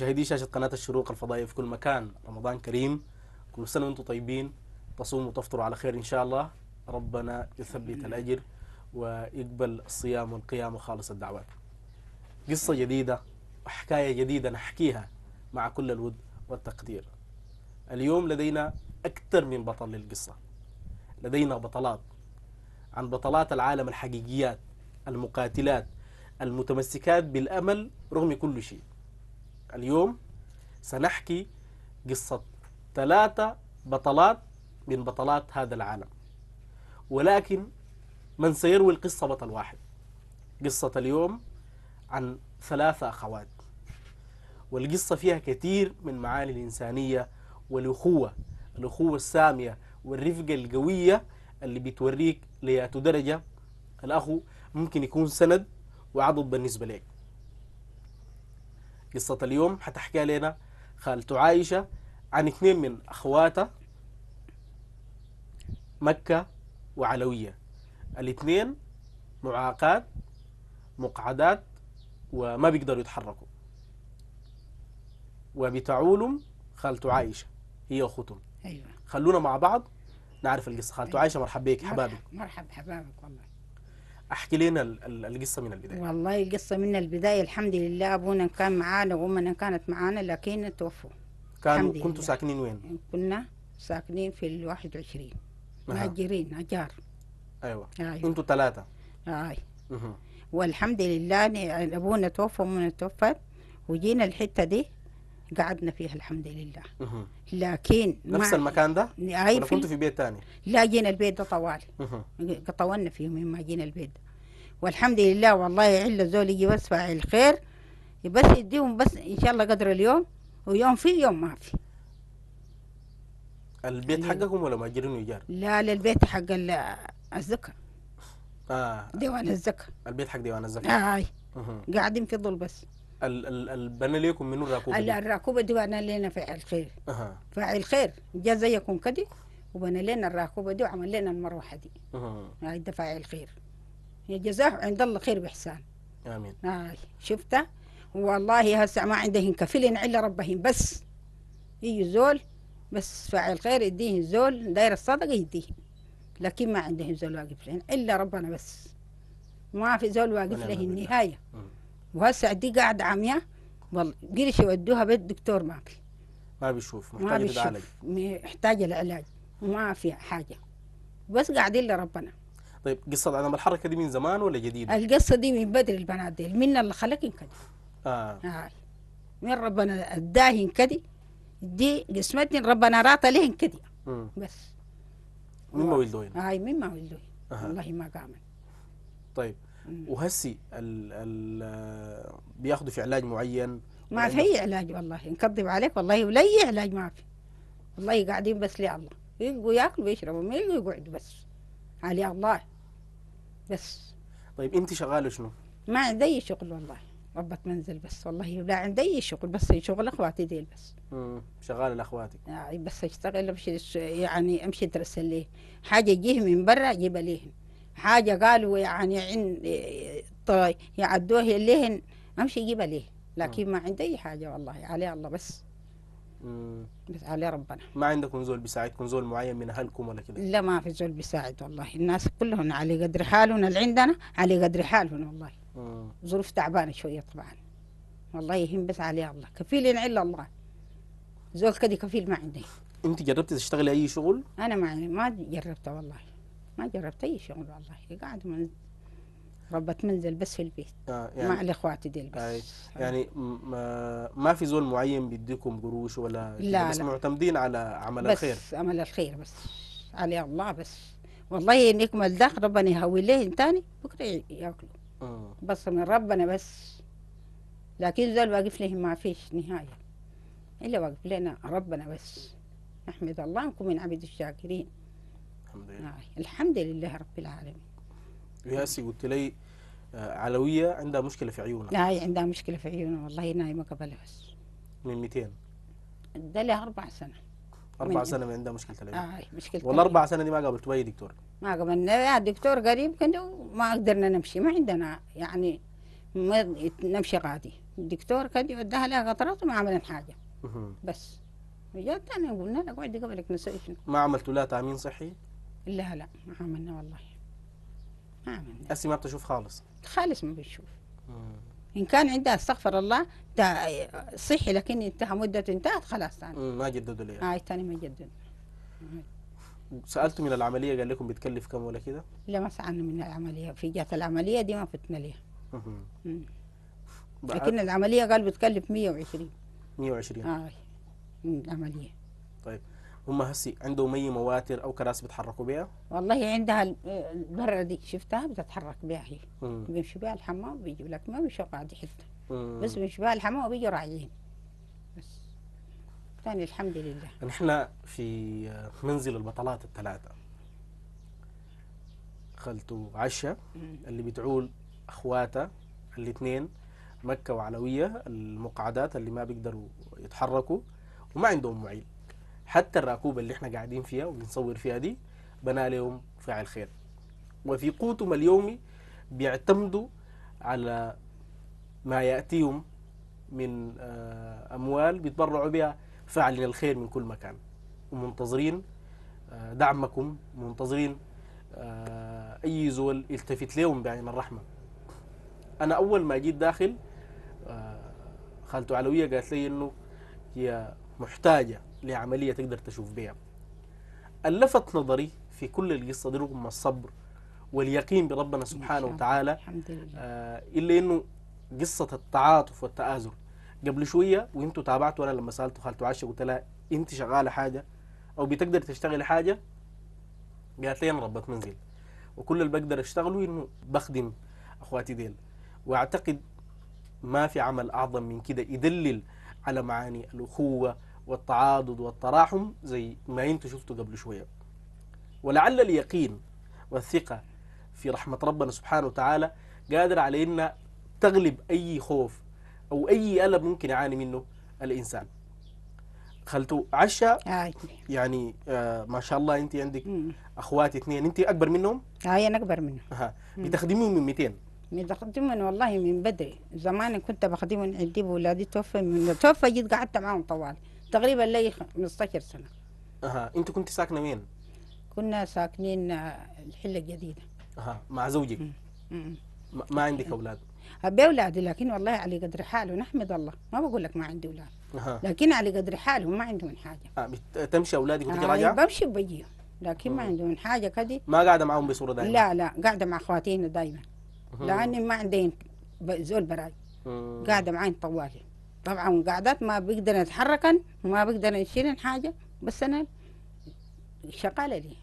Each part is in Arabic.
مشاهدي شاشة قناة الشروق الفضائية في كل مكان رمضان كريم كل سنة وانتم طيبين تصوموا وتفطروا على خير إن شاء الله ربنا يثبت الأجر ويقبل الصيام والقيام وخالص الدعوات قصة جديدة وحكاية جديدة نحكيها مع كل الود والتقدير اليوم لدينا أكثر من بطل للقصة لدينا بطلات عن بطلات العالم الحقيقيات المقاتلات المتمسكات بالأمل رغم كل شيء اليوم سنحكي قصة ثلاثة بطلات من بطلات هذا العالم ولكن من سيروي القصة بطل واحد قصة اليوم عن ثلاثة أخوات والقصة فيها كثير من معاني الإنسانية والأخوة الأخوة السامية والرفقة القوية اللي بتوريك لياتو درجة الأخو ممكن يكون سند وعضد بالنسبة لك قصة اليوم حتحكيها لنا خالته عائشة عن اثنين من أخواتها مكة وعلوية الاثنين معاقات مقعدات وما بيقدروا يتحركوا وبتعولم خالته عائشة هي أخوتهم أيوة. خلونا مع بعض نعرف القصة خالته أيوة. عائشة مرحب بك حبابي مرحب حبابك والله احكي لنا القصه من البدايه والله القصه من البدايه الحمد لله ابونا كان معانا وامنا كانت معانا لكن توفوا كانوا كنتوا ساكنين وين؟ كنا ساكنين في ال 21 مهجرين اجار ايوه, أيوة. انتوا ثلاثه اي والحمد لله ابونا توفى وامنا توفت وجينا الحته دي قعدنا فيها الحمد لله لكن نفس المكان ده؟ اي ولا كنت في بيت ثاني؟ لا جينا البيت ده طوالي طولنا فيه من ما جينا البيت ده والحمد لله والله عله زول يجي بس فاعل الخير بس يديهم بس ان شاء الله قدر اليوم ويوم في يوم ما في البيت يعني حقكم ولا مأجرين ايجار؟ لا للبيت حق الزكا اه ديوان الزكا البيت حق ديوان آه، اي آه. قاعدين في ظل بس البنا ليكم منو الركوبه دي؟ الركوبه دي بنا لنا فاعل خير أه. فاعل خير جا زيكم كده وبنى لنا الركوبه دي وعمل لنا المروحه دي أه. هاي فاعل خير جزاه عند الله خير باحسان امين هاي شفتها والله هسه ما عندهم كفيل الا ربهم بس يجي زول بس فاعل خير يديه زول داير الصدقه يديه لكن ما عندهم زول واقف لهن الا ربنا بس ما في زول واقف له النهايه وهسه دي إيه قاعده عمياء والله قرش يودوها بيت دكتور ما في ما بيشوف محتاجه بيشوف محتاجه لعلاج وما في حاجه بس قاعدين لربنا طيب قصة عدم الحركة دي من زمان ولا جديدة؟ القصة دي من بدري البنات دي من اللي خلق كده آه. آه. من ربنا اداهن كده دي قسمتني ربنا راطة لهن كده بس مما ما ولدوهن؟ هاي آه من ما والله ما قامت طيب وهسي ال ال بياخذوا في علاج معين ما في اي علاج والله نكذب عليك والله ولا اي علاج ما في والله قاعدين بس الله يلقوا ياكلوا ويشربوا ما يلقوا يقعدوا بس علي الله بس طيب انت شغاله شنو؟ ما عندي اي شغل والله ربة منزل بس والله لا عندي اي شغل بس شغل اخواتي ديل بس امم شغاله لاخواتك يعني بس اشتغل امشي يعني امشي ترسل لي حاجه تجيه من برا اجيبها ليهم حاجة قالوا يعني عن يعدوه لهن أمشي يجيبها ليه لكن آه. ما عندي أي حاجة والله علي الله بس مم. بس علي ربنا ما عندكم زول بيساعدكم زول معين من اهلكم ولا كده لا ما في زول بيساعد والله الناس كلهم على قدر حالهم اللي عندنا على قدر حالهم والله مم. ظروف تعبانه شويه طبعا والله يهم بس علي الله كفيل الا الله زول كده كفيل ما عندي انت جربتي تشتغلي اي شغل انا ما ما جربت والله ما جربت أي شغل والله قاعد من ربة منزل بس في البيت آه يعني مع الإخوات ديل بس آه يعني ما, ما في زول معين بيديكم قروش ولا لا بس لا معتمدين على عمل بس الخير بس عمل الخير بس علي الله بس والله إن يكمل ربنا يهوي ليه تاني بكرة ياكلوا آه. بس من ربنا بس لكن زول واقف لهم ما فيش نهاية إلا واقف لنا ربنا بس نحمد الله نكون من عبد الشاكرين الحمد لله نعم. الحمد لله رب العالمين ياسي قلت لي آه، علوية عندها مشكلة في عيونها لا نعم، عندها مشكلة في عيونها والله نايمة نعم، قبلها بس من 200 ده لها أربع سنة أربع سنة من عندها مشكلة العيون آه مشكلة والله أربع سنة دي ما قابلتوا أي دكتور ما قابلنا يا دكتور قريب كنا ما قدرنا نمشي ما عندنا يعني ما نمشي غادي الدكتور كان يوديها لها قطرات وما عملنا حاجة بس جات أنا قلنا لها اقعدي قبلك نسوي ما عملتوا لها تأمين صحي؟ لا لا ما عملنا والله ما عملنا أسي ما بتشوف خالص خالص ما بتشوف إن كان عندها استغفر الله صحي لكن انتهى مدة انتهت خلاص ثاني ما جددوا لي آه ثاني ما جددوا سألتوا من العملية قال لكم بتكلف كم ولا كده؟ لا ما سألنا من العملية في جات العملية دي ما فتنا ليها لكن العملية قال بتكلف 120 120 اه العملية طيب هم هسي عندهم مي مواتر او كراسي بيتحركوا بها والله عندها البره دي شفتها بتتحرك بها هي بيمشوا بها الحمام بيجوا لك ما بيمشوا قاعد حته بس بيمشوا بها الحمام وبيجوا راجعين بس ثاني الحمد لله نحن في منزل البطلات الثلاثه خالته عشا اللي بتعول اخواتها الاثنين مكه وعلويه المقعدات اللي ما بيقدروا يتحركوا وما عندهم معيل حتى الراكوبة اللي احنا قاعدين فيها وبنصور فيها دي بنى لهم فاعل خير وفي قوتهم اليومي بيعتمدوا على ما يأتيهم من آه، أموال بيتبرعوا بها فاعلين الخير من كل مكان ومنتظرين آه، دعمكم منتظرين آه، أي زول التفت لهم بعين الرحمة أنا أول ما جيت داخل خالته علوية قالت لي إنه هي محتاجة لعملية تقدر تشوف بيها اللفت نظري في كل القصة دي رغم الصبر واليقين بربنا سبحانه وتعالى الحمد لله. آه إلا أنه قصة التعاطف والتآزر قبل شوية وانتوا تابعتوا أنا لما سألت خالته عاشة قلت لها أنت شغالة حاجة أو بتقدر تشتغل حاجة قالت لي أنا ربة منزل وكل اللي بقدر أشتغله إنه بخدم أخواتي ديل وأعتقد ما في عمل أعظم من كده يدلل على معاني الأخوة والتعاضد والتراحم زي ما انت شفته قبل شوية ولعل اليقين والثقة في رحمة ربنا سبحانه وتعالى قادر على ان تغلب اي خوف او اي الم ممكن يعاني منه الانسان خلته عشاء يعني آه ما شاء الله انت عندك اخوات اثنين انت اكبر منهم؟ اه انا اكبر منهم ها بتخدميهم من 200 بتخدمهم والله من بدري زمان كنت بخدمهم عندي ولادي توفى من توفى جيت قعدت معاهم طوال تقريبا لي 15 سنه اها انت كنت ساكنه وين؟ كنا ساكنين آه، الحله الجديده اها مع زوجك؟ ما عندك اولاد؟ ابي أه، اولادي لكن والله على قدر حاله نحمد الله ما بقول لك ما عندي اولاد أه. لكن على قدر حالهم ما عندهم حاجه آه تمشي اولادك وتجي آه بمشي وبجي لكن ما عندهم حاجه كذي ما قاعده معهم بصوره دائما لا لا قاعده مع اخواتي دائما لاني ما عندي زول براي قاعده معي طوالي طبعا قاعدات ما بقدر اتحركن ما بقدر اشيلن حاجه بس انا شغاله لي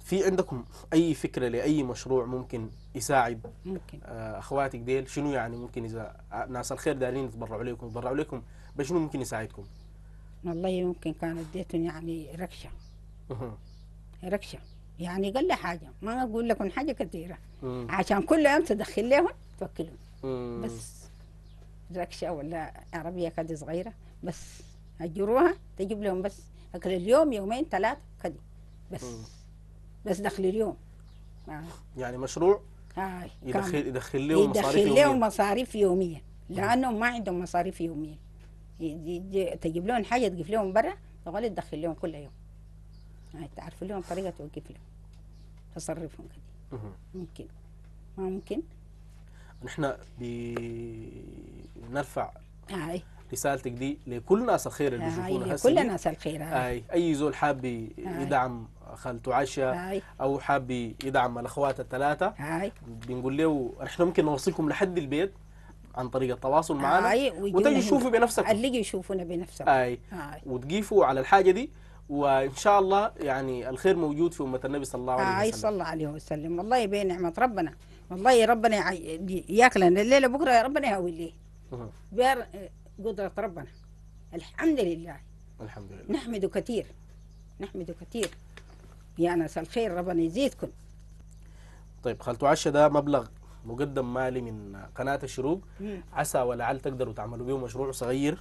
في عندكم اي فكره لاي مشروع ممكن يساعد ممكن آه، اخواتك ديل شنو يعني ممكن اذا ناس الخير دارين يتبرعوا لكم يتبرعوا لكم بشنو ممكن يساعدكم؟ والله ممكن كان اديتهم يعني ركشه ركشه يعني لي حاجه ما اقول لكم حاجه كثيره عشان كل يوم تدخل لهم توكلهم بس ركشه ولا عربيه كده صغيره بس هجروها تجيب لهم بس اكل اليوم يومين ثلاثه كده بس بس دخل اليوم آه. يعني مشروع آه. يدخل يدخل لهم مصاريف يوميا يدخل لهم مصاريف يوميه لانهم ما عندهم مصاريف يوميه تجيب لهم حاجه تجيب لهم برا تقول تدخل لهم كل يوم يعني تعرف لهم طريقه توقف لهم تصرفهم كده ممكن ما ممكن نحن بنرفع هاي رسالتك دي لكل الناس الخير اللي بيشوفونا هسه كل الناس الخير هاي اي زول حاب يدعم خالته عشا او حاب يدعم الاخوات الثلاثه هاي بنقول له نحن ممكن نوصلكم لحد البيت عن طريق التواصل معنا وتجي تشوفوا بنفسك اللي يشوفونا بنفسك اي وتقيفوا على الحاجه دي وان شاء الله يعني الخير موجود في امه النبي صلى الله عليه وسلم صلى الله عليه وسلم والله بنعمه ربنا والله يا ربنا ياكلنا الليله بكره يا ربنا يهوي ليه بير قدره ربنا الحمد لله الحمد لله نحمده كثير نحمده كثير يا ناس الخير ربنا يزيدكم طيب خلتوا عشا ده مبلغ مقدم مالي من قناة الشروق عسى ولعل تقدروا تعملوا بيه مشروع صغير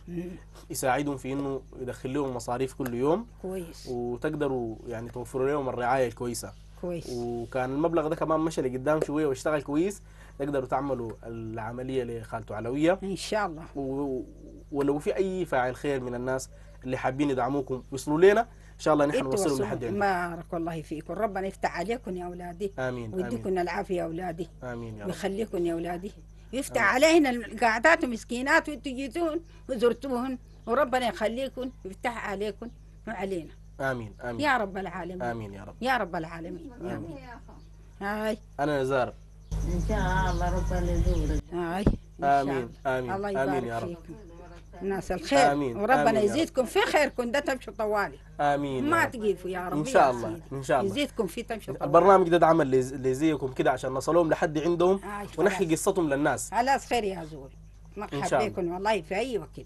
يساعدهم في انه يدخل لهم مصاريف كل يوم كويس وتقدروا يعني توفروا لهم الرعاية الكويسة كويس وكان المبلغ ده كمان مشى لقدام شويه واشتغل كويس تقدروا تعملوا العمليه لخالته علويه ان شاء الله و... ولو في اي فاعل خير من الناس اللي حابين يدعموكم وصلوا لنا ان شاء الله نحن نوصلهم لحد بارك الله فيكم ربنا يفتح عليكم يا اولادي امين ويديكم العافيه يا اولادي امين يا رب ويخليكم يا اولادي يفتح علينا القاعدات ومسكينات وانتم جيتون وزرتوهن وربنا يخليكم ويفتح عليكم وعلينا امين امين يا رب العالمين امين يا رب يا رب العالمين امين, يا هاي انا نزار ان شاء الله ربنا يزورك هاي امين امين الله يبارك آمين يا رب. فيكم ناس الخير آمين وربنا آمين يزيدكم في خيركم ده تمشوا طوالي امين ما تقيفوا يا رب ان شاء الله ان شاء الله يزيدكم في تمشوا طوالي البرنامج ده عمل اللي زيكم كده عشان نصلهم لحد عندهم ونحكي قصتهم للناس خلاص خير يا زول مرحبا بكم والله في اي وقت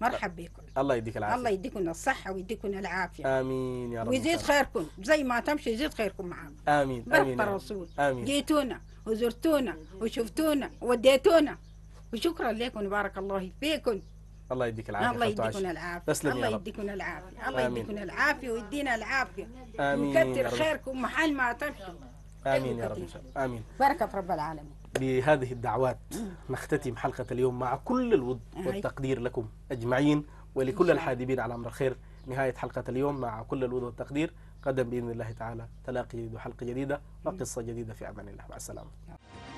مرحبا بكم الله يديك العافيه الله يديكم الصحه ويديكم العافيه امين يا رب ويزيد خيركم زي ما تمشي يزيد خيركم معانا امين بركه الرسول امين جيتونا وزرتونا وشفتونا وديتونا وشكرا لكم وبارك الله فيكم الله يديك العافيه الله يديكم العافيه تسلم الله يديكم العافيه الله يديكم العافيه ويدينا العافيه امين ويكثر خيركم محل ما تمشي امين يا رب ان أيوة شاء الله امين بركه رب العالمين بهذه الدعوات نختتم حلقة اليوم مع كل الود والتقدير لكم أجمعين ولكل الحادبين على أمر الخير نهاية حلقة اليوم مع كل الود والتقدير قدم بإذن الله تعالى تلاقي وحلقة جديدة وقصة جديدة في أمان الله مع السلامة